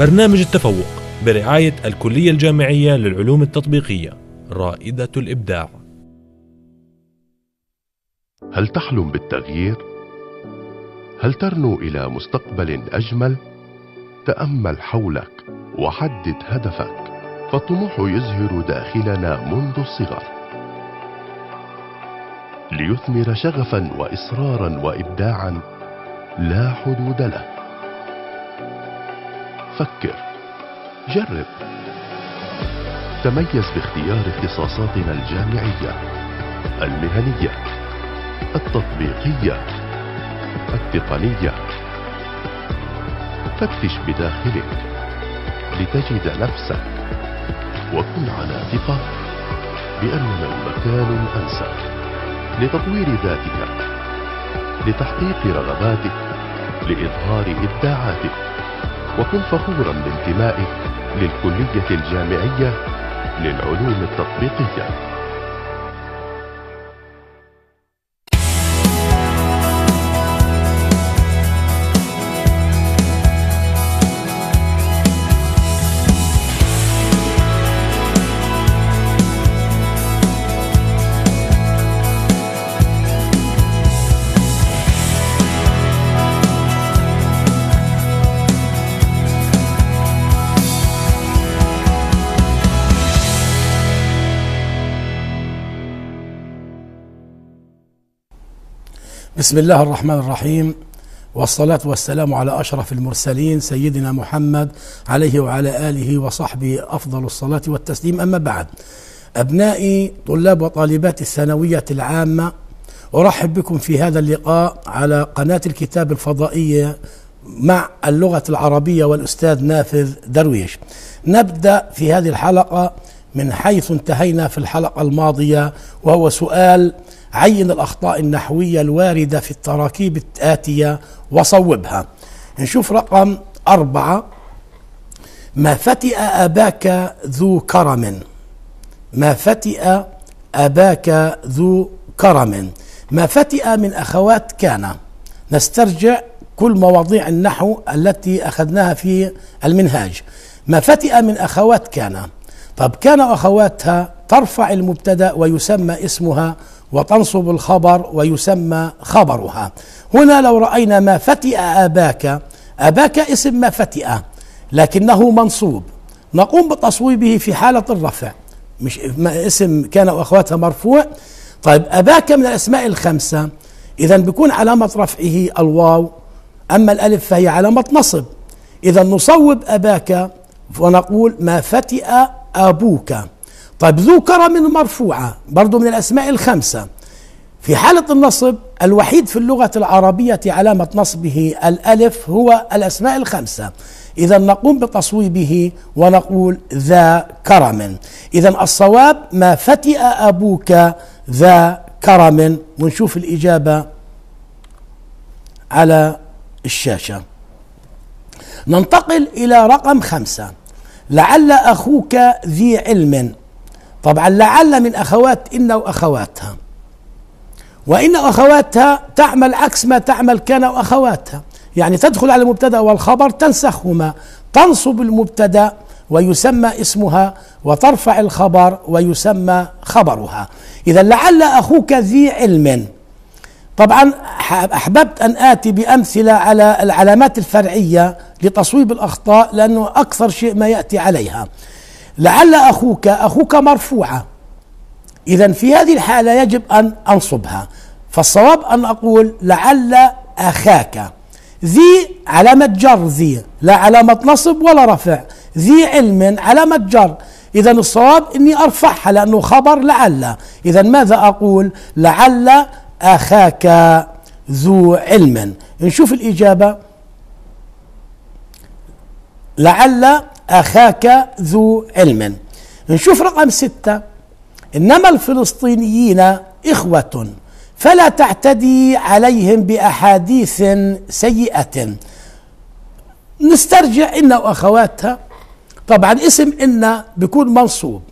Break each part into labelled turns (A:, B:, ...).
A: برنامج التفوق برعاية الكلية الجامعية للعلوم التطبيقية رائدة الإبداع هل تحلم بالتغيير؟ هل ترنو إلى مستقبل أجمل؟ تأمل حولك وحدد هدفك فالطموح يزهر داخلنا منذ الصغر ليثمر شغفا وإصرارا وإبداعا لا حدود له فكر جرب تميز باختيار اختصاصاتنا الجامعية المهنية التطبيقية التقنية فتش بداخلك لتجد نفسك وكن على ثقة بأننا المكان الأنسب لتطوير ذاتك لتحقيق رغباتك لإظهار إبداعاتك وكن فخورا بانتمائك للكلية الجامعية للعلوم التطبيقية
B: بسم الله الرحمن الرحيم والصلاة والسلام على أشرف المرسلين سيدنا محمد عليه وعلى آله وصحبه أفضل الصلاة والتسليم أما بعد أبنائي طلاب وطالبات الثانوية العامة أرحب بكم في هذا اللقاء على قناة الكتاب الفضائية مع اللغة العربية والأستاذ نافذ درويش نبدأ في هذه الحلقة من حيث انتهينا في الحلقة الماضية وهو سؤال عين الأخطاء النحوية الواردة في التراكيب الآتية وصوبها نشوف رقم أربعة ما فتئ أباك ذو كرم ما فتئ أباك ذو كرم ما فتئ من أخوات كان نسترجع كل مواضيع النحو التي أخذناها في المنهاج ما فتئ من أخوات كان طب كان أخواتها ترفع المبتدأ ويسمى اسمها وتنصب الخبر ويسمى خبرها هنا لو رأينا ما فتئ أباك أباك اسم ما فتئ لكنه منصوب نقوم بتصويبه في حالة الرفع مش اسم كان وأخواتها مرفوع طيب أباك من الأسماء الخمسة إذا بيكون علامة رفعه الواو أما الألف فهي علامة نصب إذا نصوب أباك ونقول ما فتئ أبوك طيب ذو كرم مرفوعة برضو من الأسماء الخمسة في حالة النصب الوحيد في اللغة العربية علامة نصبه الألف هو الأسماء الخمسة إذا نقوم بتصويبه ونقول ذا كرم إذا الصواب ما فتئ أبوك ذا كرم ونشوف الإجابة على الشاشة ننتقل إلى رقم خمسة لعل أخوك ذي علم طبعا لعل من أخوات إن وأخواتها وإن وأخواتها تعمل عكس ما تعمل كان وأخواتها يعني تدخل على المبتدا والخبر تنسخهما تنصب المبتدا ويسمى اسمها وترفع الخبر ويسمى خبرها اذا لعل اخوك ذي علم طبعا احببت ان اتي بامثله على العلامات الفرعيه لتصويب الاخطاء لانه اكثر شيء ما ياتي عليها لعل أخوك أخوك مرفوعة إذا في هذه الحالة يجب أن أنصبها فالصواب أن أقول لعل أخاك ذي علامة جر ذي لا علامة نصب ولا رفع ذي علم علامة جر إذا الصواب إني أرفعها لأنه خبر لعل إذا ماذا أقول لعل أخاك ذو علم نشوف الإجابة لعل أخاك ذو علم نشوف رقم ستة إنما الفلسطينيين إخوة فلا تعتدي عليهم بأحاديث سيئة نسترجع إن وأخواتها طبعا اسم إن بيكون منصوب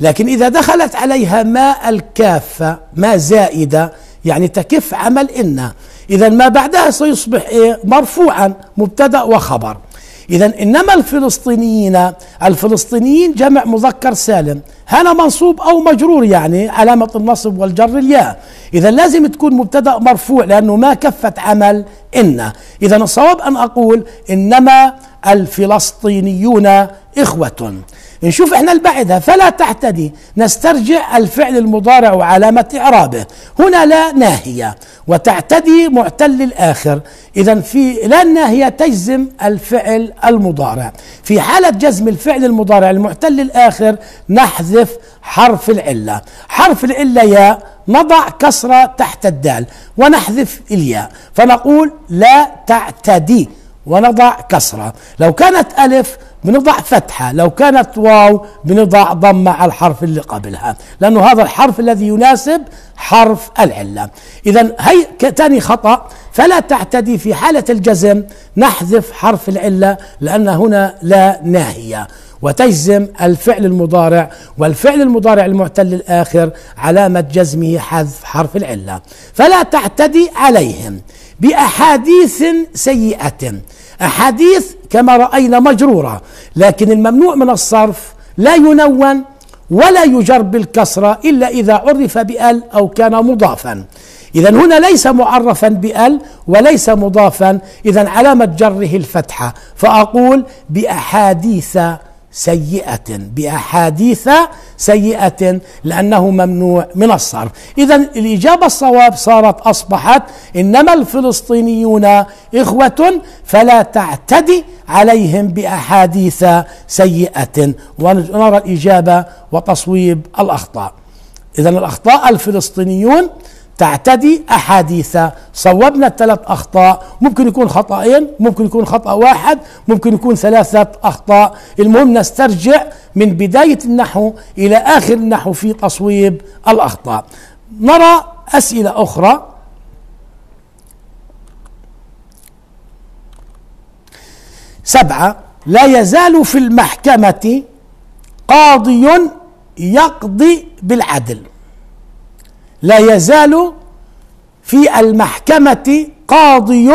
B: لكن إذا دخلت عليها ما الكافة ما زائدة يعني تكف عمل إن إذا ما بعدها سيصبح إيه مرفوعا مبتدأ وخبر إذا إنما الفلسطينيين الفلسطينيين جمع مذكر سالم هنا منصوب أو مجرور يعني علامة النصب والجر الياء إذا لازم تكون مبتدأ مرفوع لأنه ما كفت عمل إن إذا الصواب أن أقول إنما الفلسطينيون إخوة نشوف احنا البعدها فلا تحتدي نسترجع الفعل المضارع وعلامة إعرابه هنا لا ناهية وتعتدي معتل الآخر إذا في لا الناهية تجزم الفعل المضارع في حالة جزم الفعل المضارع المعتل الآخر نحذف حرف العلة حرف العلة يا نضع كسرة تحت الدال ونحذف الياء فنقول لا تعتدي ونضع كسرة لو كانت ألف بنضع فتحة لو كانت واو بنضع ضمة على الحرف اللي قبلها لأنه هذا الحرف الذي يناسب حرف العلة إذا هي تاني خطأ فلا تعتدي في حالة الجزم نحذف حرف العلة لأن هنا لا ناهية وتجزم الفعل المضارع والفعل المضارع المعتل الآخر علامة جزمه حذف حرف العلة فلا تعتدي عليهم بأحاديث سيئة أحاديث كما رأينا مجرورة لكن الممنوع من الصرف لا ينون ولا يجر بالكسرة إلا إذا عرف بأل أو كان مضافا إذا هنا ليس معرفا بأل وليس مضافا إذا علامة جره الفتحة فأقول بأحاديث سيئة بأحاديث سيئة لأنه ممنوع من الصرف إذا الإجابة الصواب صارت أصبحت إنما الفلسطينيون إخوة فلا تعتدي عليهم بأحاديث سيئة ونرى الإجابة وتصويب الأخطاء إذا الأخطاء الفلسطينيون تعتدي أحاديث صوبنا الثلاث أخطاء ممكن يكون خطأين ممكن يكون خطأ واحد ممكن يكون ثلاثة أخطاء المهم نسترجع من بداية النحو إلى آخر النحو في تصويب الأخطاء نرى أسئلة أخرى سبعة لا يزال في المحكمة قاضي يقضي بالعدل لا يزال في المحكمة قاضي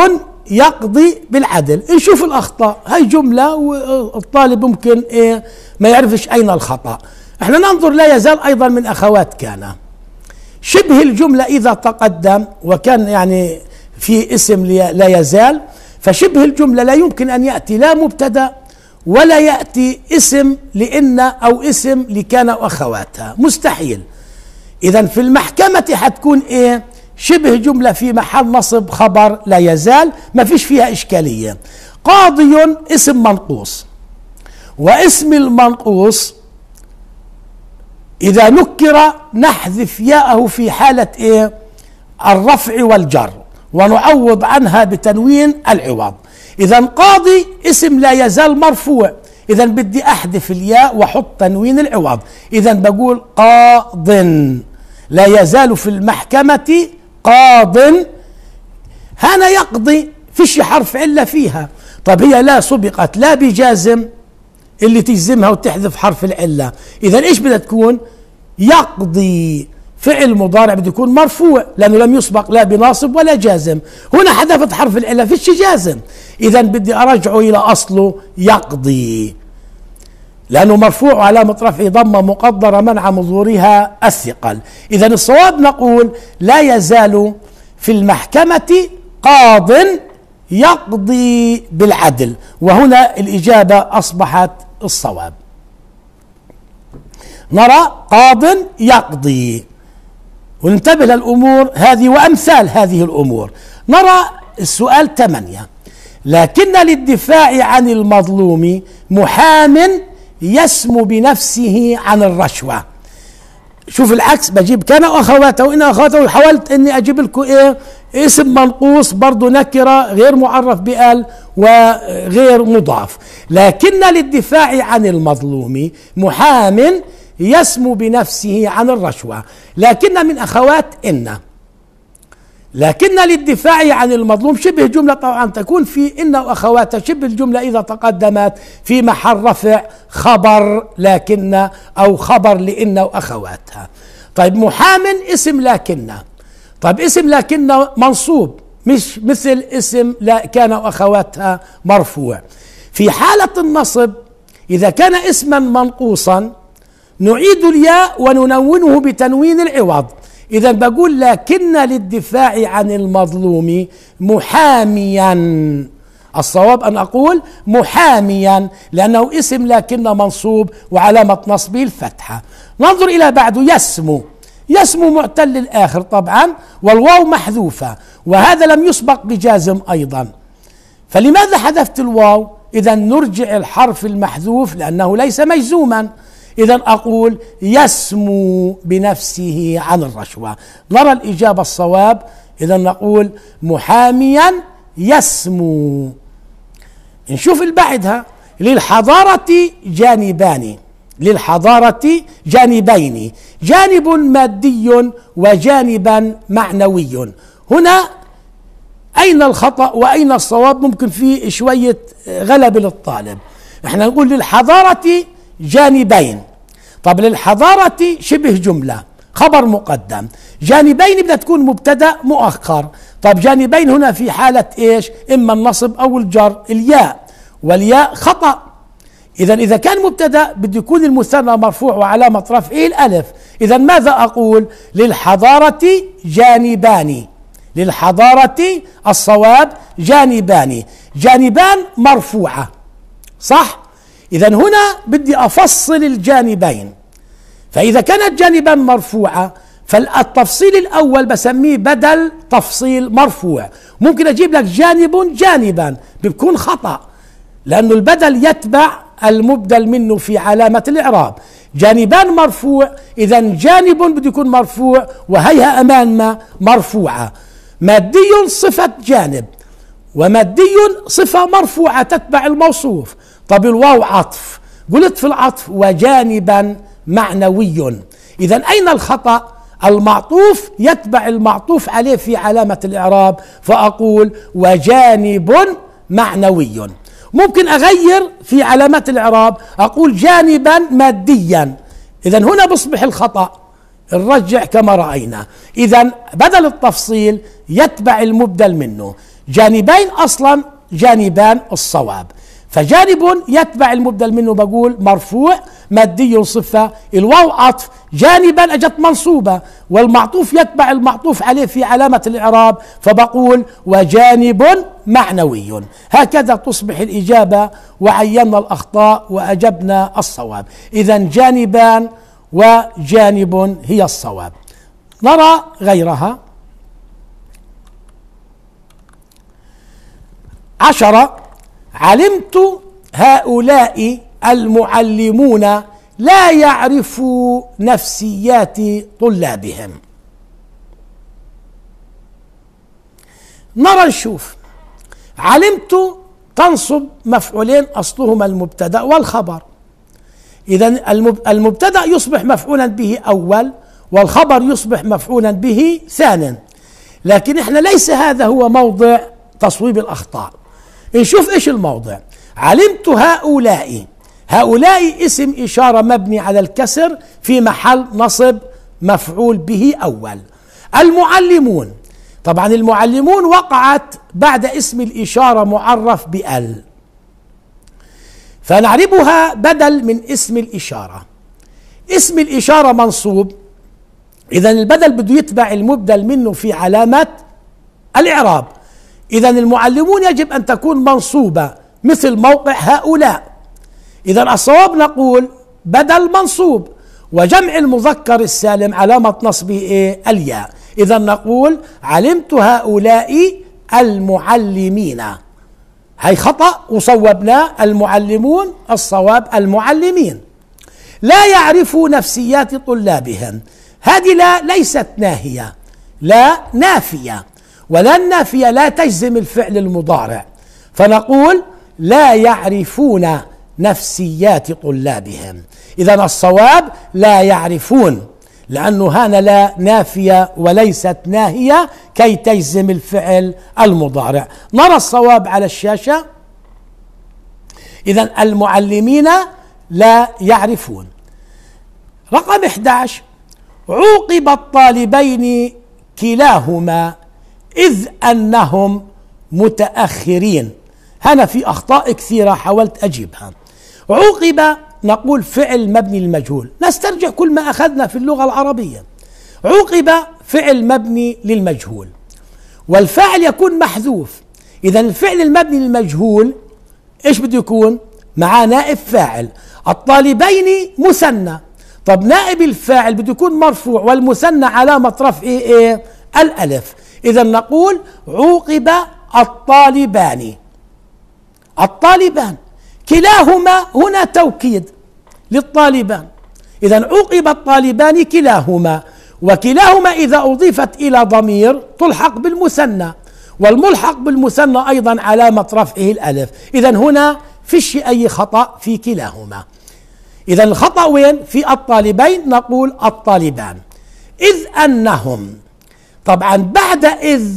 B: يقضي بالعدل نشوف الأخطاء هاي جملة والطالب ممكن إيه ما يعرفش أين الخطأ احنا ننظر لا يزال أيضا من أخوات كان شبه الجملة إذا تقدم وكان يعني في اسم لا يزال فشبه الجملة لا يمكن أن يأتي لا مبتدأ ولا يأتي اسم لإن أو اسم لكان وأخواتها مستحيل إذا في المحكمة حتكون إيه شبه جملة في محل نصب خبر لا يزال ما فيش فيها إشكالية قاضي اسم منقوص واسم المنقوص إذا نكر نحذف ياءه في حالة إيه الرفع والجر ونعوض عنها بتنوين العوض إذا قاضي اسم لا يزال مرفوع إذا بدي أحذف الياء وأحط تنوين العوض إذا بقول قاضٍ لا يزال في المحكمة قاض هنا يقضي فيش حرف علة فيها طب هي لا سبقت لا بجازم اللي تجزمها وتحذف حرف العلة إذا إيش بدها تكون يقضي فعل مضارع بده يكون مرفوع لأنه لم يسبق لا بناصب ولا جازم هنا حذفت حرف العلة فيش جازم إذا بدي أرجعه إلى أصله يقضي لأنه مرفوع علامة رفعه ضمة مقدرة منع مظهورها الثقل إذا الصواب نقول لا يزال في المحكمة قاضٍ يقضي بالعدل وهنا الإجابة أصبحت الصواب نرى قاض يقضي وانتبه للأمور هذه وأمثال هذه الأمور نرى السؤال ثمانية لكن للدفاع عن المظلوم محام يسمو بنفسه عن الرشوه شوف العكس بجيب كان أخواته وان اخواته وحاولت اني اجيب لكم ايه اسم منقوص برضه نكره غير معرف بال وغير مضاف لكن للدفاع عن المظلوم محام يسمو بنفسه عن الرشوه لكن من اخوات ان لكن للدفاع عن المظلوم شبه جملة طبعا تكون في إن وأخواتها شبه الجملة إذا تقدمت في محل رفع خبر لكن أو خبر لإن وأخواتها طيب محام اسم لكن طيب اسم لكن منصوب مش مثل اسم لا كان وأخواتها مرفوع في حالة النصب إذا كان اسما منقوصا نعيد الياء وننونه بتنوين العوض إذا بقول لكن للدفاع عن المظلوم محاميا الصواب أن أقول محاميا لأنه اسم لكن منصوب وعلامة نصبه الفتحة ننظر إلى بعده يسمو يسمو معتل الآخر طبعا والواو محذوفة وهذا لم يسبق بجازم أيضا فلماذا حذفت الواو إذا نرجع الحرف المحذوف لأنه ليس مجزوما إذا أقول يسمو بنفسه عن الرشوة نرى الإجابة الصواب إذا نقول محاميا يسمو نشوف بعدها للحضارة جانبان للحضارة جانبين جانب مادي وجانبا معنوي هنا أين الخطأ وأين الصواب ممكن في شوية غلبة للطالب احنا نقول للحضارة جانبين طب للحضارة شبه جملة خبر مقدم جانبين بدها تكون مبتدا مؤخر طب جانبين هنا في حالة ايش اما النصب او الجر الياء والياء خطأ إذا إذا كان مبتدأ بده يكون المثنى مرفوع وعلامة رفعه الألف إذا ماذا أقول للحضارة جانبان للحضارة الصواب جانبان جانبان مرفوعة صح إذا هنا بدي أفصل الجانبين فإذا كانت جانبا مرفوعة فالتفصيل الأول بسميه بدل تفصيل مرفوع ممكن أجيب لك جانب جانبا بيكون خطأ لأنه البدل يتبع المبدل منه في علامة الإعراب جانبان مرفوع إذا جانب بده يكون مرفوع وهيها أمامنا مرفوعة مادي صفة جانب ومادي صفة مرفوعة تتبع الموصوف طب الواو عطف قلت في العطف وجانبا معنوي اذا اين الخطأ المعطوف يتبع المعطوف عليه في علامة الإعراب فأقول وجانب معنوي ممكن أغير في علامات الإعراب أقول جانبا ماديا إذا هنا بصبح الخطأ نرجع كما رأينا إذا بدل التفصيل يتبع المبدل منه جانبين أصلا جانبان الصواب فجانب يتبع المبدل منه بقول مرفوع مادي صفة الواو عطف جانبا أجت منصوبة والمعطوف يتبع المعطوف عليه في علامة الإعراب فبقول وجانب معنوي هكذا تصبح الإجابة وعينا الأخطاء وأجبنا الصواب إذا جانبان وجانب هي الصواب نرى غيرها عشرة علمت هؤلاء المعلمون لا يعرفوا نفسيات طلابهم نرى نشوف علمت تنصب مفعولين اصلهما المبتدا والخبر اذا المبتدا يصبح مفعولا به اول والخبر يصبح مفعولا به ثانيا لكن احنا ليس هذا هو موضع تصويب الاخطاء نشوف ايش الموضع علمت هؤلاء هؤلاء اسم إشارة مبني على الكسر في محل نصب مفعول به أول المعلمون طبعا المعلمون وقعت بعد اسم الإشارة معرف بأل فنعربها بدل من اسم الإشارة اسم الإشارة منصوب إذا البدل بده يتبع المبدل منه في علامة الإعراب إذا المعلمون يجب أن تكون منصوبة مثل موقع هؤلاء إذا الصواب نقول بدل منصوب وجمع المذكر السالم علامة نصبه إيه؟ الياء إذا نقول علمت هؤلاء المعلمين هي خطأ وصوبناه المعلمون الصواب المعلمين لا يعرفوا نفسيات طلابهم هذه لا ليست ناهية لا نافية ولا النافية لا تجزم الفعل المضارع فنقول لا يعرفون نفسيات طلابهم إذا الصواب لا يعرفون لأنه هنا لا نافية وليست ناهية كي تجزم الفعل المضارع نرى الصواب على الشاشة إذا المعلمين لا يعرفون رقم 11 عوقب الطالبين كلاهما إذ أنهم متأخرين هنا في أخطاء كثيرة حاولت أجيبها عوقب نقول فعل مبني للمجهول نسترجع كل ما أخذنا في اللغة العربية عوقب فعل مبني للمجهول والفعل يكون محذوف إذا الفعل المبني للمجهول إيش بده يكون مع نائب فاعل الطالبين مثنى طب نائب الفاعل بده يكون مرفوع والمثنى علامة رفعه إيه الألف إذا نقول عوقب الطالبان الطالبان كلاهما هنا توكيد للطالبان إذا عوقب الطالبان كلاهما وكلاهما إذا أضيفت إلى ضمير تلحق بالمثنى والملحق بالمثنى أيضا علامة رفعه الألف إذا هنا فيش أي خطأ في كلاهما إذا الخطأ وين في الطالبين نقول الطالبان إذ أنهم طبعا بعد إذ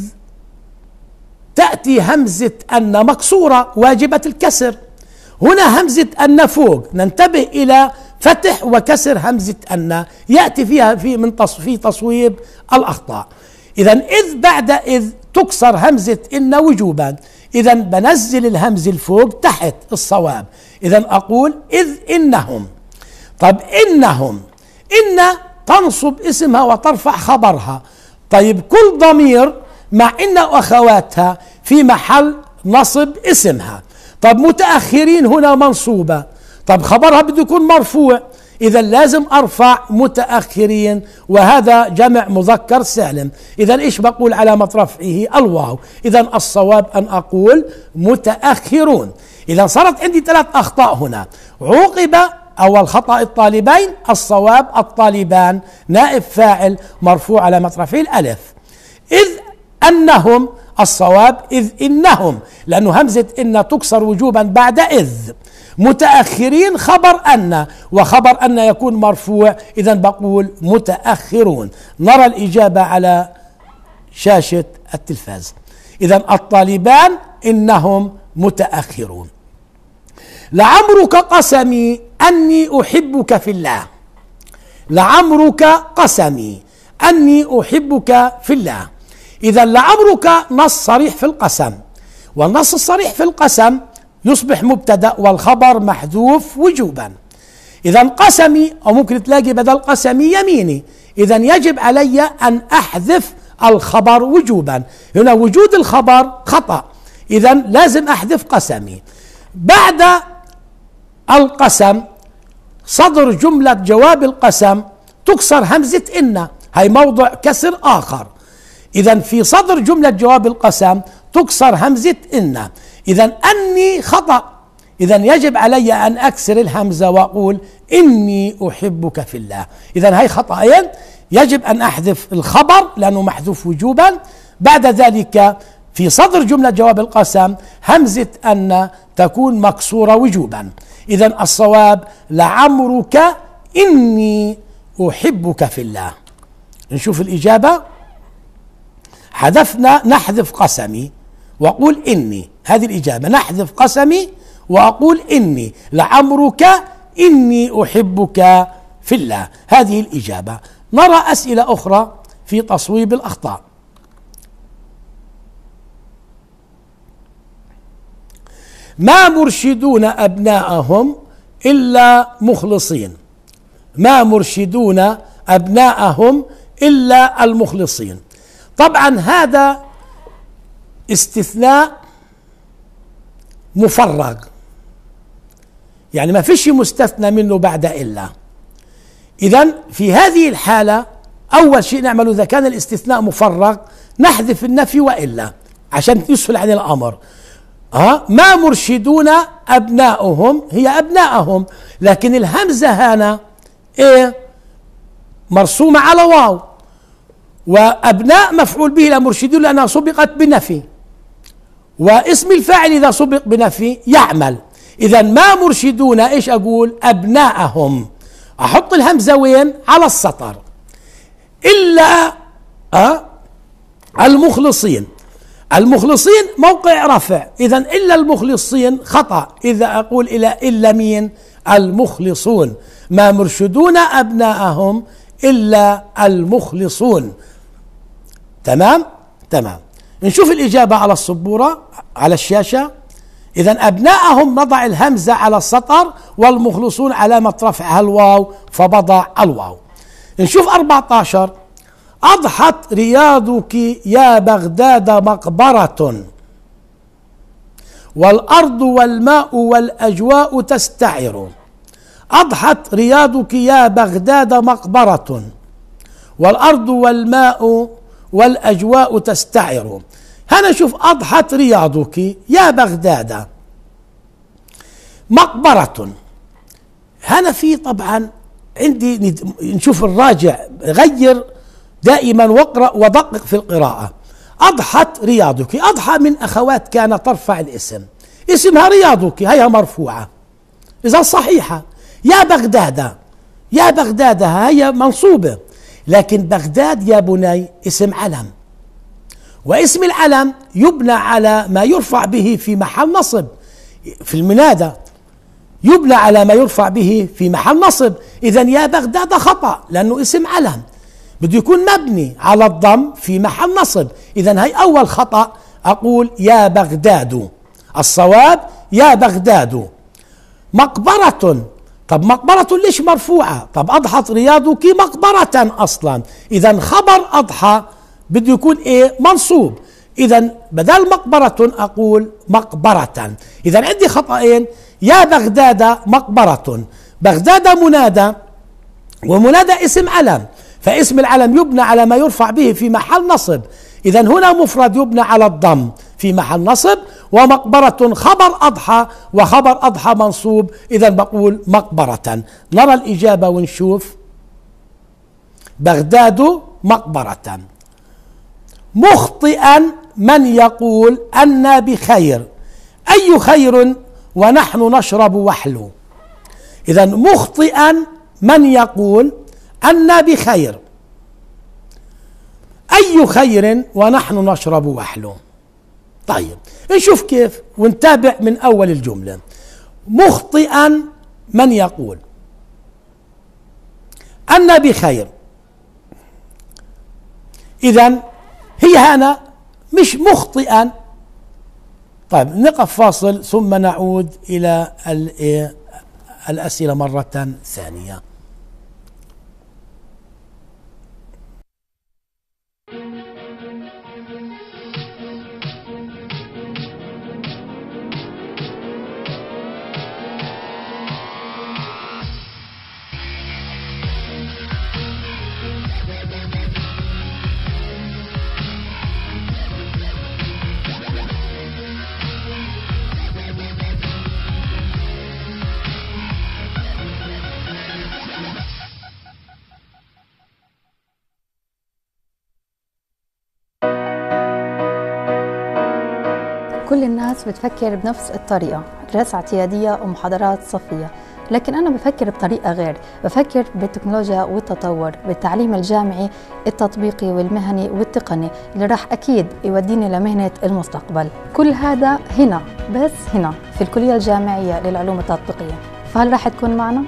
B: تأتي همزة أن مكسورة واجبة الكسر هنا همزة أن فوق ننتبه إلى فتح وكسر همزة أن يأتي فيها في من في تصويب الأخطاء إذا إذ بعد إذ تكسر همزة إن وجوبا إذا بنزل الهمز الفوق تحت الصواب إذا أقول إذ إنهم طب إنهم إن تنصب اسمها وترفع خبرها طيب كل ضمير مع إن أخواتها في محل نصب اسمها طب متأخرين هنا منصوبة طب خبرها بده يكون مرفوع إذا لازم أرفع متأخرين وهذا جمع مذكر سالم إذا إيش بقول علامة رفعه الواو إذا الصواب أن أقول متأخرون إذا صارت عندي ثلاث أخطاء هنا عوقب أو الخطأ الطالبين الصواب الطالبان نائب فاعل مرفوع على مطرفه الألف إذ أنهم الصواب إذ إنهم لأنه همزة إن تكسر وجوبا بعد إذ متأخرين خبر أن وخبر أن يكون مرفوع إذا بقول متأخرون نرى الإجابة على شاشة التلفاز إذا الطالبان إنهم متأخرون لعمرك قسمي أني أحبك في الله لعمرك قسمي أني أحبك في الله إذا لعمرك نص صريح في القسم والنص الصريح في القسم يصبح مبتدأ والخبر محذوف وجوبا إذا قسمي أو ممكن تلاقي بدل قسمي يميني إذا يجب علي أن أحذف الخبر وجوبا هنا وجود الخبر خطأ إذا لازم أحذف قسمي بعد القسم صدر جملة جواب القسم تكسر همزة إن هي موضع كسر آخر إذا في صدر جملة جواب القسم تكسر همزة إن إذا أني خطأ إذا يجب علي أن أكسر الهمزة وأقول إني أحبك في الله إذا هي خطأين يجب أن أحذف الخبر لأنه محذوف وجوبا بعد ذلك في صدر جملة جواب القسم همزة أن تكون مكسورة وجوبا إذا الصواب لعمرك إني أحبك في الله نشوف الإجابة حذفنا نحذف قسمي وأقول إني هذه الإجابة نحذف قسمي وأقول إني لعمرك إني أحبك في الله هذه الإجابة نرى أسئلة أخرى في تصويب الأخطاء ما مرشدون أبناءهم إلا مخلصين ما مرشدون أبناءهم إلا المخلصين طبعا هذا استثناء مفرغ يعني ما فيش مستثنى منه بعد إلا إذا في هذه الحالة أول شيء نعمله إذا كان الاستثناء مفرغ نحذف النفي وإلا عشان يسهل عن الأمر أه؟ ما مرشدون أبناؤهم هي أبناءهم لكن الهمزة هنا إيه مرسومة على واو وأبناء مفعول به لا مرشدون لأنها سبقت بنفي واسم الفاعل إذا سبق بنفي يعمل إذا ما مرشدون إيش أقول أبناءهم أحط الهمزة وين على السطر إلا أه؟ المخلصين المخلصين موقع رفع إذا إلا المخلصين خطأ إذا أقول إلى إلا مين المخلصون ما مرشدون أبناءهم إلا المخلصون تمام تمام نشوف الإجابة على السبورة على الشاشة إذا أبناءهم نضع الهمزة على السطر والمخلصون علامة رفعها الواو فبضع الواو نشوف 14 أضحت رياضك يا بغداد مقبرة والأرض والماء والأجواء تستعر أضحت رياضك يا بغداد مقبرة والأرض والماء والأجواء تستعر هنا شوف أضحت رياضك يا بغداد مقبرة هنا في طبعا عندي نشوف الراجع غير دائما واقرأ ودقق في القراءة أضحت رياضك أضحى من أخوات كان ترفع الاسم اسمها رياضك هيها مرفوعة إذا صحيحة يا بغداد يا بغداد هي منصوبة لكن بغداد يا بني اسم علم واسم العلم يبنى على ما يرفع به في محل نصب في المنادى يبنى على ما يرفع به في محل نصب إذا يا بغداد خطأ لأنه اسم علم بده يكون مبني على الضم في محل نصب إذا هي أول خطأ أقول يا بغداد الصواب يا بغداد مقبرة طب مقبرة ليش مرفوعة طب أضحت رياضك مقبرة أصلا إذا خبر أضحى بده يكون إيه منصوب إذا بدل مقبرة أقول مقبرة إذا عندي خطأين يا بغداد مقبرة بغداد منادى ومنادى اسم علم فاسم العلم يبنى على ما يرفع به في محل نصب إذا هنا مفرد يبنى على الضم في محل نصب ومقبرة خبر أضحى وخبر أضحى منصوب إذا بقول مقبرة نرى الإجابة ونشوف بغداد مقبرة مخطئا من يقول أنا بخير أي خير ونحن نشرب وحلو إذا مخطئا من يقول أنا بخير أي خير ونحن نشرب وحله طيب نشوف كيف ونتابع من أول الجملة مخطئا من يقول أنا بخير إذا هي هنا مش مخطئا طيب نقف فاصل ثم نعود إلى إيه، الأسئلة مرة ثانية
A: كل الناس بتفكر بنفس الطريقة دراسة اعتيادية ومحاضرات صفية لكن أنا بفكر بطريقة غير بفكر بالتكنولوجيا والتطور بالتعليم الجامعي التطبيقي والمهني والتقني اللي راح أكيد يوديني
B: لمهنة المستقبل كل هذا هنا بس هنا في الكلية الجامعية للعلوم
A: التطبيقية فهل راح تكون معنا؟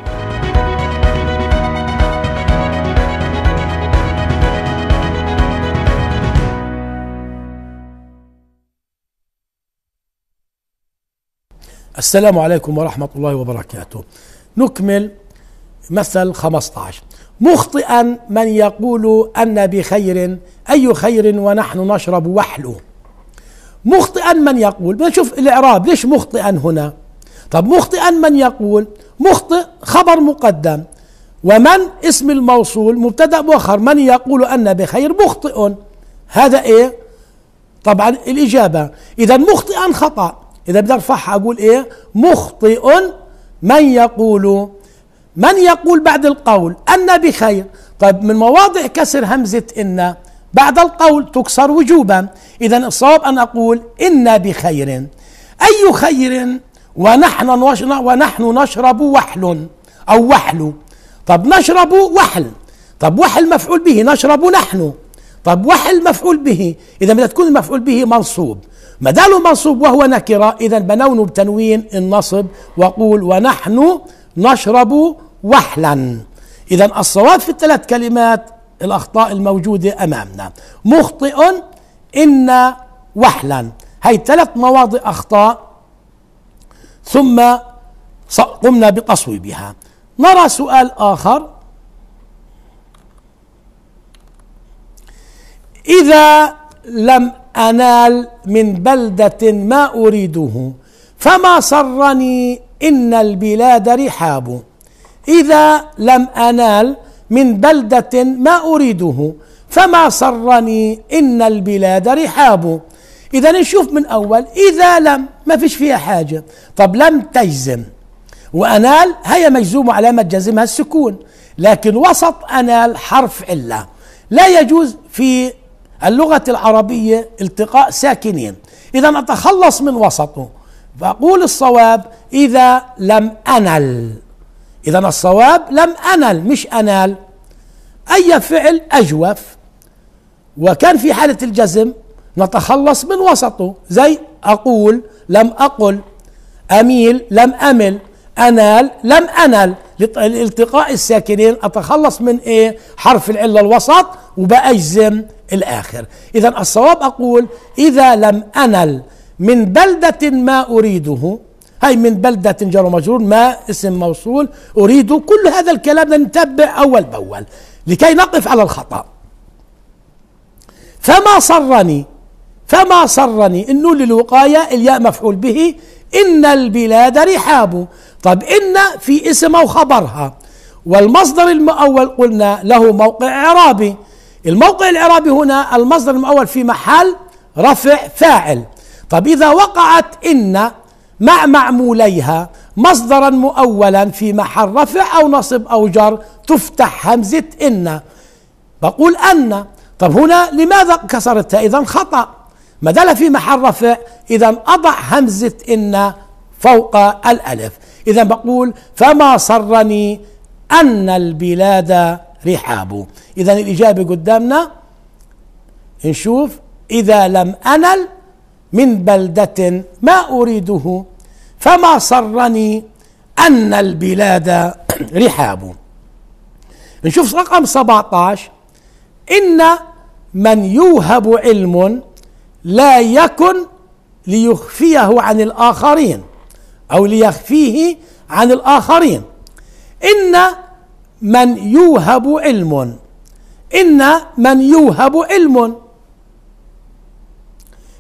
B: السلام عليكم ورحمة الله وبركاته نكمل مثل 15 مخطئا من يقول أن بخير أي خير ونحن نشرب وحله مخطئا من يقول بنشوف الإعراب ليش مخطئا هنا طب مخطئا من يقول مخطئ خبر مقدم ومن اسم الموصول مبتدا مؤخر من يقول ان بخير مخطئ هذا ايه طبعا الاجابه اذا مخطئا خطا إذا بدي أرفعها أقول إيه مخطئ من يقول من يقول بعد القول أن بخير طيب من مواضع كسر همزة إن بعد القول تكسر وجوبا إذا الصواب أن أقول إن بخير أي خير ونحن ونحن نشرب وحل أو وحل طب نشرب وحل طب وحل مفعول به نشرب نحن طب وحل مفعول به إذا بدها تكون المفعول به منصوب ما داله منصوب وهو نكرة إذا بنونه بتنوين النصب وقول ونحن نشرب وحلا إذا الصواب في الثلاث كلمات الأخطاء الموجودة أمامنا مخطئ إن وحلا هي ثلاث مواضع أخطاء ثم قمنا بتصويبها نرى سؤال آخر إذا لم أنال من بلدة ما أريده فما سرني إن البلاد رحاب إذا لم أنال من بلدة ما أريده فما سرني إن البلاد رحاب إذا نشوف من أول إذا لم ما فيش فيها حاجة طب لم تجزم وأنال هي مجزوم علامة جزمها السكون لكن وسط أنال حرف إلا لا يجوز في اللغة العربية التقاء ساكنين إذا أتخلص من وسطه فأقول الصواب إذا لم أنل إذا الصواب لم أنل مش أنال أي فعل أجوف وكان في حالة الجزم نتخلص من وسطه زي أقول لم أقل أميل لم أمل أنال لم أنل لالتقاء الساكنين أتخلص من إيه حرف العلة الوسط وبأجزم الآخر إذا الصواب أقول إذا لم أنل من بلدة ما أريده هاي من بلدة جر مجرور ما اسم موصول أريد كل هذا الكلام نتبع أول بأول لكي نقف على الخطأ فما صرني فما صرني إنه للوقاية الياء مفعول به إن البلاد رحاب طب إن في اسمها وخبرها والمصدر المؤول قلنا له موقع إعرابي الموقع الإعرابي هنا المصدر المؤول في محل رفع فاعل طب إذا وقعت إن مع معموليها مصدرا مؤولا في محل رفع أو نصب أو جر تفتح همزة إن بقول أن طب هنا لماذا كسرتها إذا خطأ ما دام في محل رفع إذا أضع همزة إن فوق الألف إذا بقول فما صرني أن البلاد رحاب إذا الإجابة قدامنا نشوف إذا لم أنل من بلدة ما أريده فما صرني أن البلاد رحاب نشوف رقم 17 إن من يوهب علم لا يكن ليخفيه عن الآخرين أو ليخفيه عن الآخرين إن من يوهب علم إن من يوهب علم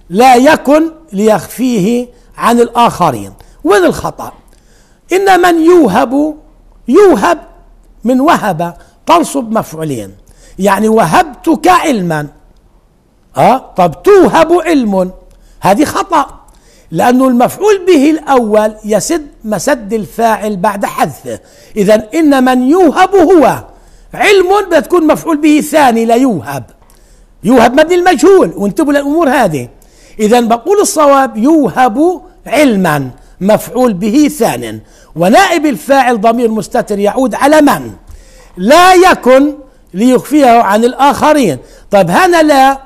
B: لا يكن ليخفيه عن الآخرين وين الخطأ إن من يوهب يوهب من وهب تنصب مفعولين يعني وهبتك علما أه؟ طب توهب علم هذه خطأ لأنه المفعول به الأول يسد مسد الفاعل بعد حذفه إذا إن من يوهب هو علم بتكون مفعول به ثاني لا يوهب يوهب مبني المجهول وانتبهوا للأمور هذه إذا بقول الصواب يوهب علما مفعول به ثان ونائب الفاعل ضمير مستتر يعود على من لا يكن ليخفيه عن الآخرين طيب هنا لا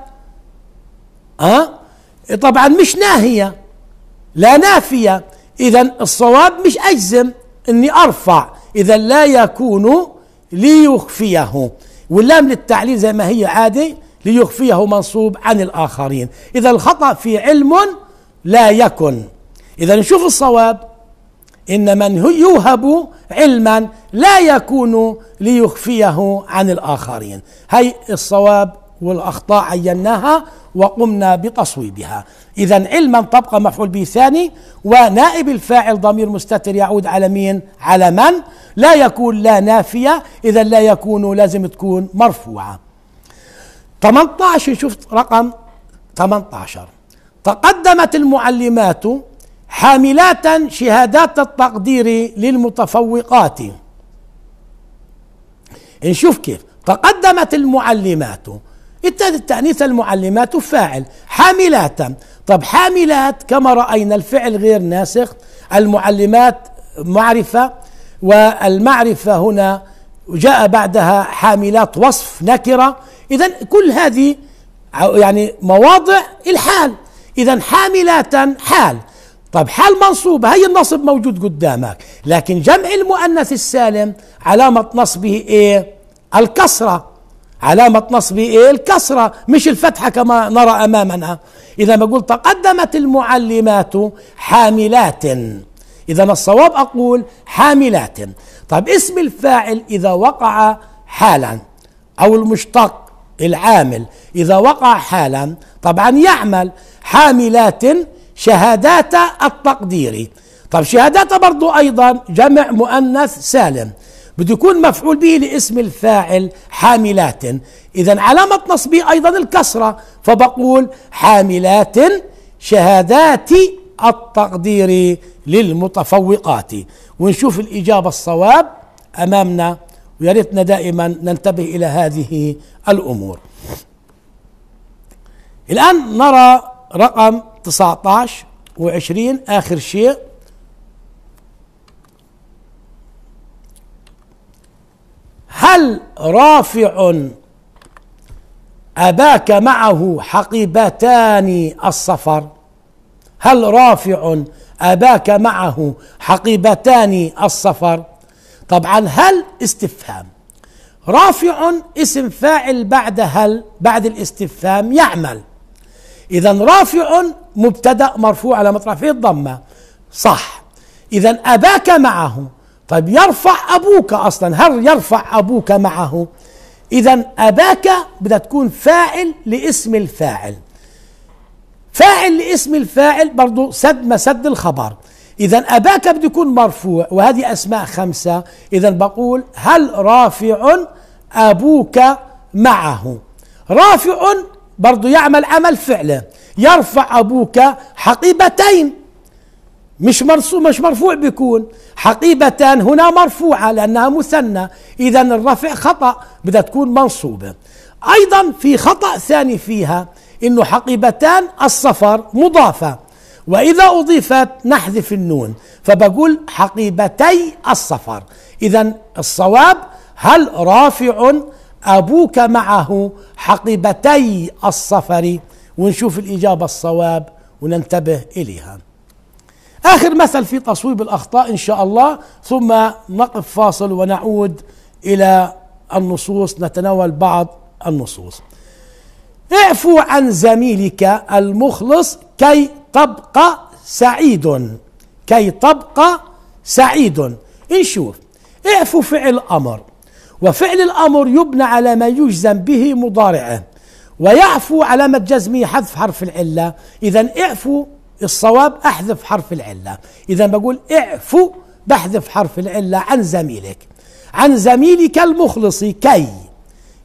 B: أه؟ طبعا مش ناهية لا نافية إذا الصواب مش أجزم أني أرفع إذا لا يكون ليخفيه واللام للتعليل زي ما هي عادي ليخفيه منصوب عن الآخرين إذا الخطأ في علم لا يكن إذا نشوف الصواب إن من يوهب علما لا يكون ليخفيه عن الآخرين هي الصواب والأخطاء عيناها وقمنا بتصويبها إذا علما تبقى مفعول به ثاني ونائب الفاعل ضمير مستتر يعود على مين على من لا يكون لا نافية إذا لا يكون لازم تكون مرفوعة 18 شفت رقم 18 تقدمت المعلمات حاملات شهادات التقدير للمتفوقات نشوف كيف تقدمت المعلمات ابتدى التأنيث المعلمات فاعل حاملات طب حاملات كما رأينا الفعل غير ناسخ المعلمات معرفة والمعرفة هنا جاء بعدها حاملات وصف نكرة إذا كل هذه يعني مواضع الحال إذا حاملات حال طب حال منصوبة هي النصب موجود قدامك لكن جمع المؤنث السالم علامة نصبه إيه الكسرة علامة نصب إيه الكسرة مش الفتحة كما نرى أمامنا إذا ما قلت تقدمت المعلمات حاملات إذا الصواب أقول حاملات طيب اسم الفاعل إذا وقع حالا أو المشتق العامل إذا وقع حالا طبعا يعمل حاملات شهادات التقدير طب شهادات برضو أيضا جمع مؤنث سالم بده يكون مفعول به لاسم الفاعل حاملات إذا علامة نصبي أيضا الكسرة فبقول حاملات شهادات التقدير للمتفوقات ونشوف الإجابة الصواب أمامنا ويا ريتنا دائما ننتبه إلى هذه الأمور الآن نرى رقم 19 و20 آخر شيء هل رافع أباك معه حقيبتان السفر هل رافع أباك معه حقيبتان السفر طبعا هل استفهام رافع اسم فاعل بعد هل بعد الاستفهام يعمل إذا رافع مبتدأ مرفوع على مطرفه الضمة صح إذا أباك معه طيب يرفع أبوك أصلا هل يرفع أبوك معه إذا أباك بدها تكون فاعل لاسم الفاعل فاعل لاسم الفاعل برضو سد مسد الخبر إذا أباك بده يكون مرفوع وهذه أسماء خمسة إذا بقول هل رافع أبوك معه رافع برضو يعمل عمل فعله يرفع أبوك حقيبتين مش مرصو مش مرفوع بيكون حقيبة هنا مرفوعة لأنها مثنى إذا الرفع خطأ بدها تكون منصوبة أيضا في خطأ ثاني فيها إنه حقيبتان الصفر مضافة وإذا أضيفت نحذف النون فبقول حقيبتي الصفر إذا الصواب هل رافع أبوك معه حقيبتي الصفر ونشوف الإجابة الصواب وننتبه إليها آخر مثل في تصويب الأخطاء إن شاء الله ثم نقف فاصل ونعود إلى النصوص نتناول بعض النصوص اعفو عن زميلك المخلص كي تبقى سعيد كي تبقى سعيد نشوف اعفو فعل أمر وفعل الأمر يبنى على ما يجزم به مضارعه ويعفو علامة جزمه حذف حرف العلة إذا اعفو الصواب أحذف حرف العلة إذا بقول اعفو بحذف حرف العلة عن زميلك عن زميلك المخلص كي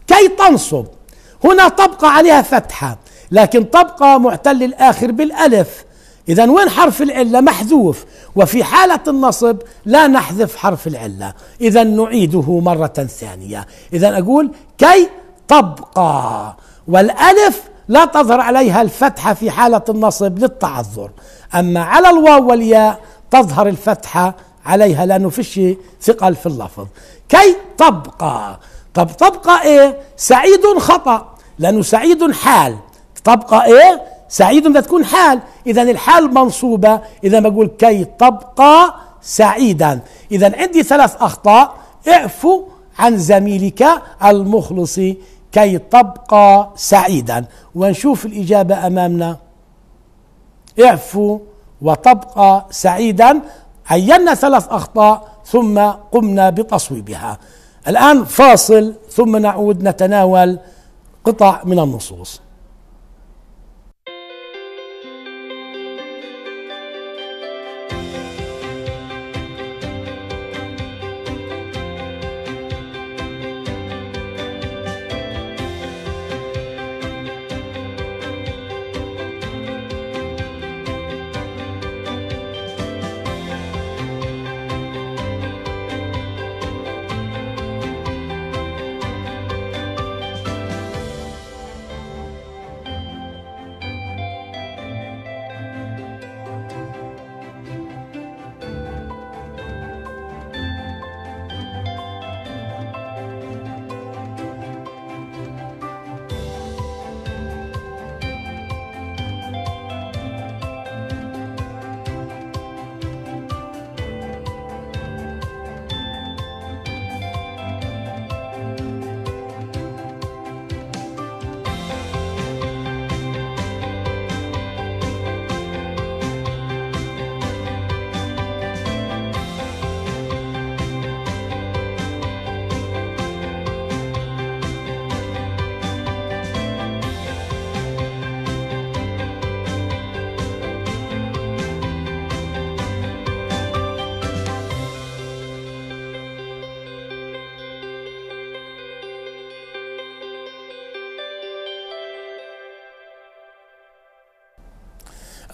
B: كي تنصب هنا تبقى عليها فتحة لكن تبقى معتل الآخر بالألف إذا وين حرف العلة محذوف وفي حالة النصب لا نحذف حرف العلة إذا نعيده مرة ثانية إذا أقول كي تبقى والألف لا تظهر عليها الفتحة في حالة النصب للتعذر أما على الواو والياء تظهر الفتحة عليها لأنه شيء ثقل في اللفظ كي تبقى طب تبقى إيه سعيد خطأ لأنه سعيد حال تبقى إيه سعيد بدها تكون حال إذا الحال منصوبة إذا بقول كي تبقى سعيدا إذا عندي ثلاث أخطاء اعفو عن زميلك المخلص كي تبقى سعيدا ونشوف الإجابة أمامنا اعفو وتبقى سعيدا عينا ثلاث أخطاء ثم قمنا بتصويبها الآن فاصل ثم نعود نتناول قطع من النصوص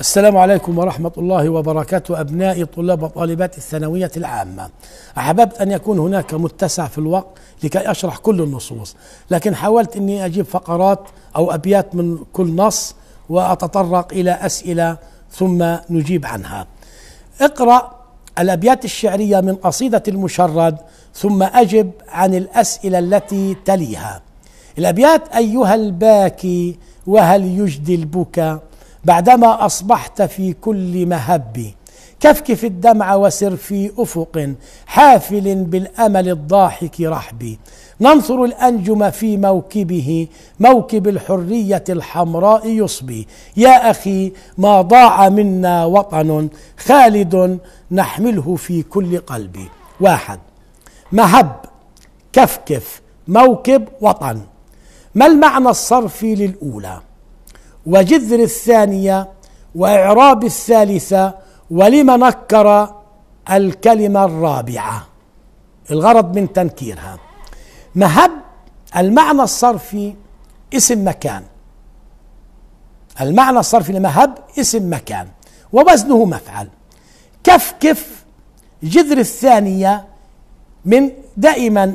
B: السلام عليكم ورحمة الله وبركاته أبنائي طلاب وطالبات الثانوية العامة أحببت أن يكون هناك متسع في الوقت لكي أشرح كل النصوص لكن حاولت أني أجيب فقرات أو أبيات من كل نص وأتطرق إلى أسئلة ثم نجيب عنها اقرأ الأبيات الشعرية من قصيدة المشرد ثم أجب عن الأسئلة التي تليها الأبيات أيها الباكي وهل يجدي البكاء بعدما أصبحت في كل مهب كفكف الدمع وسر في أفق حافل بالأمل الضاحك رحبي ننثر الأنجم في موكبه موكب الحرية الحمراء يصبي يا أخي ما ضاع منا وطن خالد نحمله في كل قلبي واحد مهب كفكف موكب وطن ما المعنى الصرفي للأولى وجذر الثانية وإعراب الثالثة ولم نكر الكلمة الرابعة الغرض من تنكيرها مهب المعنى الصرفي اسم مكان المعنى الصرفي لمهب اسم مكان ووزنه مفعل كف كف جذر الثانية من دائما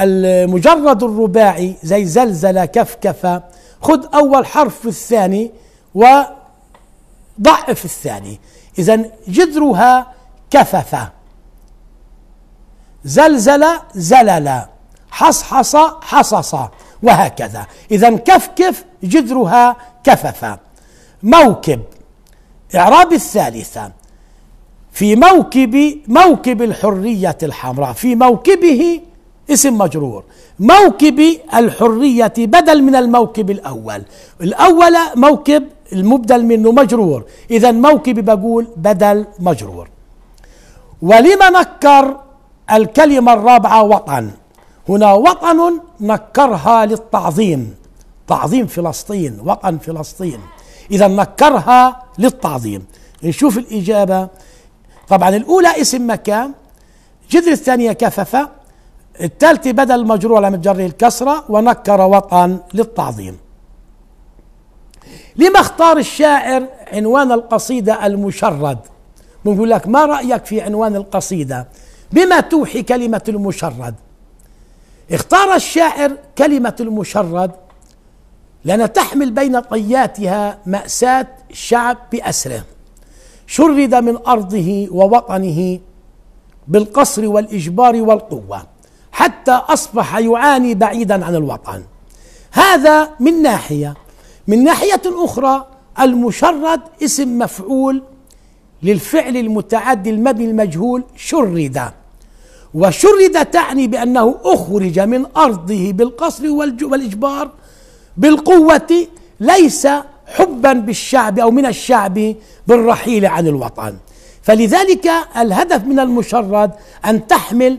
B: المجرد الرباعي زي زلزلة كفكفة خذ أول حرف في الثاني وضعف الثاني إذا جذرها كثف زلزل زلل حصحص حصص وهكذا إذا كفكف جذرها كفف موكب إعراب الثالثة في موكب موكب الحرية الحمراء في موكبه اسم مجرور موكب الحرية بدل من الموكب الأول الأول موكب المبدل منه مجرور إذا موكب بقول بدل مجرور ولما نكر الكلمة الرابعة وطن هنا وطن نكرها للتعظيم تعظيم فلسطين وطن فلسطين إذا نكرها للتعظيم نشوف الإجابة طبعا الأولى اسم مكان جذر الثانية كففة الثالثة بدل المجرور على مجره الكسرة ونكر وطن للتعظيم لما اختار الشاعر عنوان القصيدة المشرد بنقول لك ما رأيك في عنوان القصيدة بما توحي كلمة المشرد اختار الشاعر كلمة المشرد لأنها تحمل بين طياتها مأساة شعب بأسره شرد من أرضه ووطنه بالقصر والإجبار والقوة حتى أصبح يعاني بعيدا عن الوطن هذا من ناحية من ناحية أخرى المشرد اسم مفعول للفعل المتعدي المبني المجهول شرد وشرد تعني بأنه أخرج من أرضه بالقصر والإجبار بالقوة ليس حبا بالشعب أو من الشعب بالرحيل عن الوطن فلذلك الهدف من المشرد أن تحمل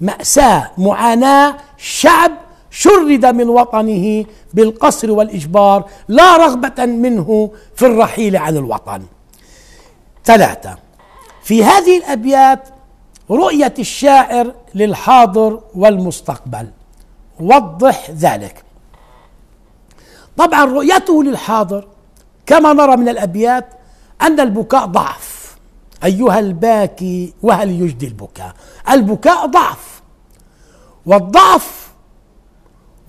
B: مأساة معاناة شعب شرد من وطنه بالقصر والإجبار لا رغبة منه في الرحيل عن الوطن ثلاثة في هذه الأبيات رؤية الشاعر للحاضر والمستقبل وضح ذلك طبعا رؤيته للحاضر كما نرى من الأبيات أن البكاء ضعف أيها الباكي وهل يجدي البكاء البكاء ضعف والضعف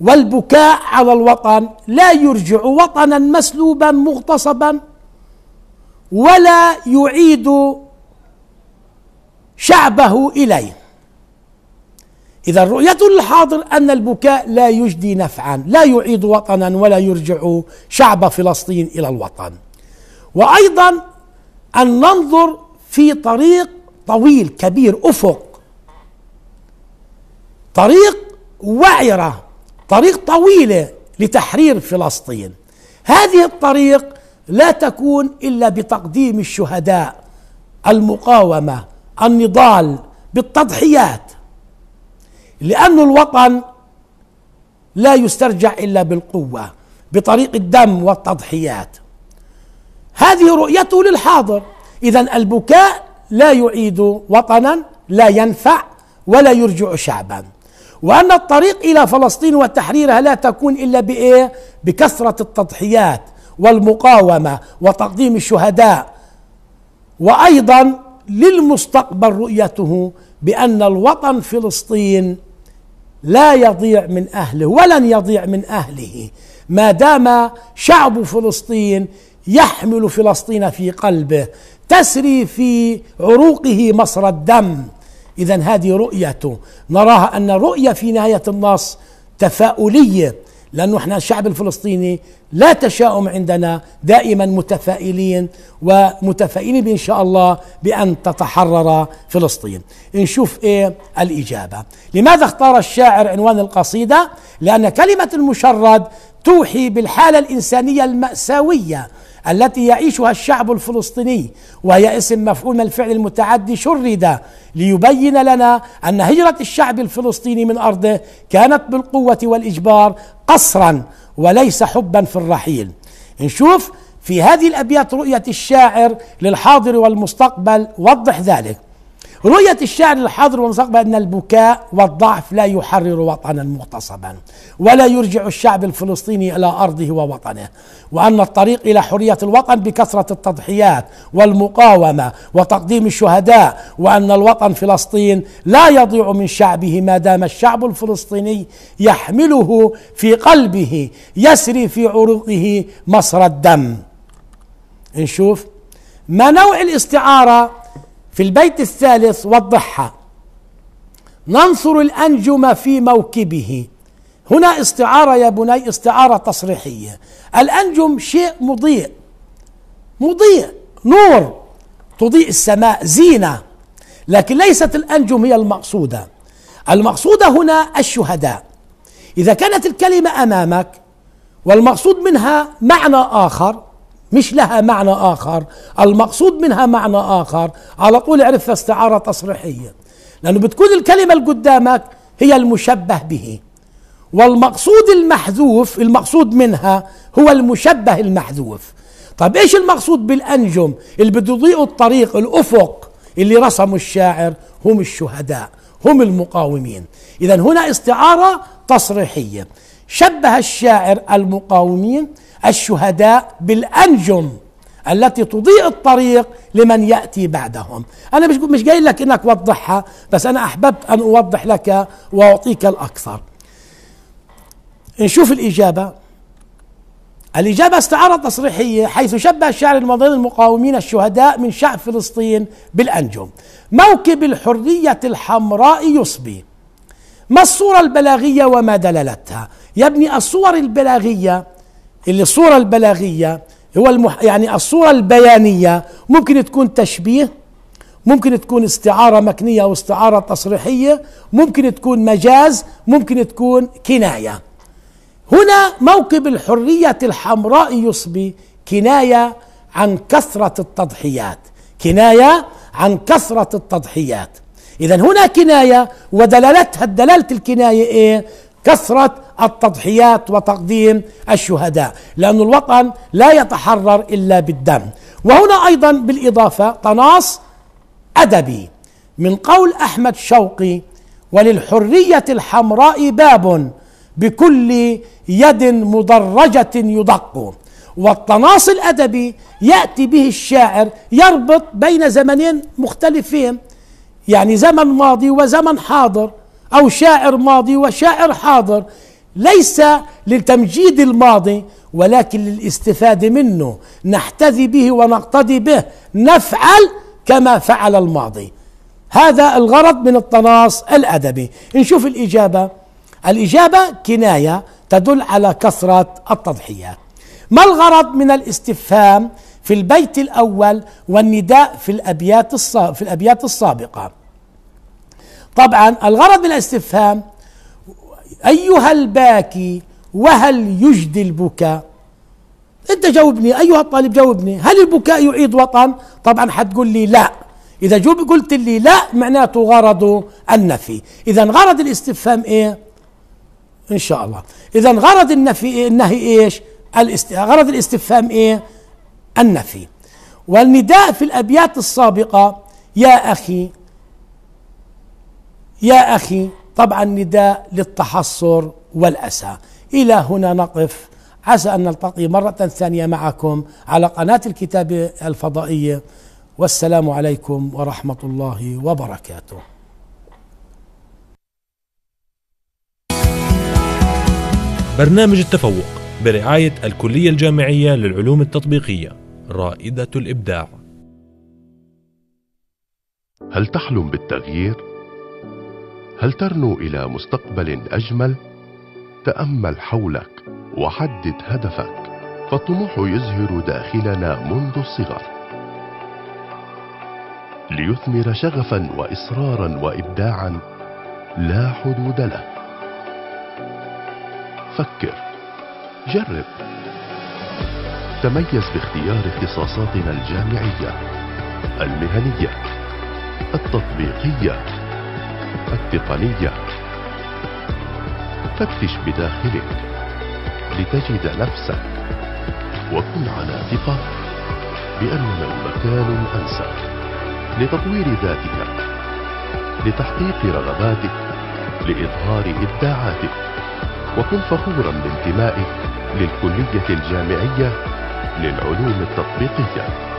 B: والبكاء على الوطن لا يرجع وطنا مسلوبا مغتصبا ولا يعيد شعبه اليه اذا رؤيه الحاضر ان البكاء لا يجدي نفعا لا يعيد وطنا ولا يرجع شعب فلسطين الى الوطن وايضا ان ننظر في طريق طويل كبير افق طريق وعره طريق طويله لتحرير فلسطين هذه الطريق لا تكون الا بتقديم الشهداء المقاومه النضال بالتضحيات لان الوطن لا يسترجع الا بالقوه بطريق الدم والتضحيات هذه رؤيته للحاضر إذا البكاء لا يعيد وطنا لا ينفع ولا يرجع شعبا وأن الطريق إلى فلسطين وتحريرها لا تكون إلا بإيه؟ بكثرة التضحيات والمقاومة وتقديم الشهداء وأيضا للمستقبل رؤيته بأن الوطن فلسطين لا يضيع من أهله ولن يضيع من أهله ما دام شعب فلسطين يحمل فلسطين في قلبه تسري في عروقه مصر الدم إذا هذه رؤيته نراها أن الرؤية في نهاية النص تفاؤلية لأنه احنا الشعب الفلسطيني لا تشاؤم عندنا دائما متفائلين ومتفائلين بإن شاء الله بأن تتحرر فلسطين نشوف إيه الإجابة لماذا اختار الشاعر عنوان القصيدة لأن كلمة المشرد توحي بالحالة الإنسانية المأساوية التي يعيشها الشعب الفلسطيني وهي اسم مفعول الفعل المتعدي شرد ليبين لنا أن هجرة الشعب الفلسطيني من أرضه كانت بالقوة والإجبار قصرا وليس حبا في الرحيل نشوف في هذه الأبيات رؤية الشاعر للحاضر والمستقبل وضح ذلك رؤية الشعر الحاضر والمستقبل أن البكاء والضعف لا يحرر وطنا مغتصبا ولا يرجع الشعب الفلسطيني إلى أرضه ووطنه وأن الطريق إلى حرية الوطن بكثرة التضحيات والمقاومة وتقديم الشهداء وأن الوطن فلسطين لا يضيع من شعبه ما دام الشعب الفلسطيني يحمله في قلبه يسري في عروقه مصر الدم نشوف ما نوع الاستعارة في البيت الثالث وضحها ننصر الأنجم في موكبه هنا استعارة يا بني استعارة تصريحية الأنجم شيء مضيء مضيء نور تضيء السماء زينة لكن ليست الأنجم هي المقصودة المقصودة هنا الشهداء إذا كانت الكلمة أمامك والمقصود منها معنى آخر مش لها معنى آخر المقصود منها معنى آخر على طول عرفها استعارة تصريحية لأنه بتكون الكلمة اللي قدامك هي المشبه به والمقصود المحذوف المقصود منها هو المشبه المحذوف طيب ايش المقصود بالانجم اللي بده يضيئوا الطريق الافق اللي رسمه الشاعر هم الشهداء هم المقاومين اذا هنا استعاره تصريحيه شبه الشاعر المقاومين الشهداء بالأنجم التي تضيء الطريق لمن ياتي بعدهم انا مش مش جاي لك انك وضحها بس انا احببت ان اوضح لك واعطيك الاكثر نشوف الاجابه الاجابه استعاره تصريحيه حيث شبه الشاعر المنظرين المقاومين الشهداء من شعب فلسطين بالانجم موكب الحريه الحمراء يصبي ما الصورة البلاغية وما دلالتها يا ابني الصور البلاغية اللي الصورة البلاغية هو المح... يعني الصورة البيانية ممكن تكون تشبيه ممكن تكون استعارة مكنية أو استعارة تصريحية ممكن تكون مجاز ممكن تكون كناية هنا موكب الحرية الحمراء يصبي كناية عن كثرة التضحيات كناية عن كثرة التضحيات إذا هنا كناية ودلالتها دلالة الكناية إيه؟ كثرة التضحيات وتقديم الشهداء لأن الوطن لا يتحرر إلا بالدم وهنا أيضا بالإضافة تناص أدبي من قول أحمد شوقي وللحرية الحمراء باب بكل يد مدرجة يدق والتناص الأدبي يأتي به الشاعر يربط بين زمنين مختلفين يعني زمن ماضي وزمن حاضر أو شاعر ماضي وشاعر حاضر ليس لتمجيد الماضي ولكن للاستفادة منه نحتذي به ونقتدي به نفعل كما فعل الماضي هذا الغرض من التناص الأدبي نشوف الإجابة الإجابة كناية تدل على كثرة التضحية ما الغرض من الاستفهام في البيت الأول والنداء في الأبيات في الأبيات السابقة طبعا الغرض من الاستفهام أيها الباكي وهل يجدي البكاء أنت جاوبني أيها الطالب جاوبني هل البكاء يعيد وطن طبعا حتقول لي لا إذا جوب قلت لي لا معناته غرضه النفي إذا غرض الاستفهام إيه إن شاء الله إذا غرض النفي إيه النهي إيش غرض الاستفهام إيه النفي والنداء في الأبيات السابقة يا أخي يا أخي طبعا نداء للتحصر والأسى إلى هنا نقف عسى أن نلتقي مرة ثانية معكم على قناة الكتاب الفضائية والسلام عليكم ورحمة الله وبركاته
A: برنامج التفوق برعاية الكلية الجامعية للعلوم التطبيقية رائدة الإبداع هل تحلم بالتغيير؟ هل ترنو إلى مستقبل أجمل؟ تأمل حولك وحدد هدفك فالطموح يزهر داخلنا منذ الصغر ليثمر شغفا وإصرارا وإبداعا لا حدود له فكر جرب تميز باختيار اختصاصاتنا الجامعية المهنية التطبيقية التقنية فتش بداخلك لتجد نفسك وكن على ثقة بأننا المكان الأنسب لتطوير ذاتك لتحقيق رغباتك لإظهار إبداعاتك وكن فخورا بانتمائك للكلية الجامعية للعلوم التطبيقيه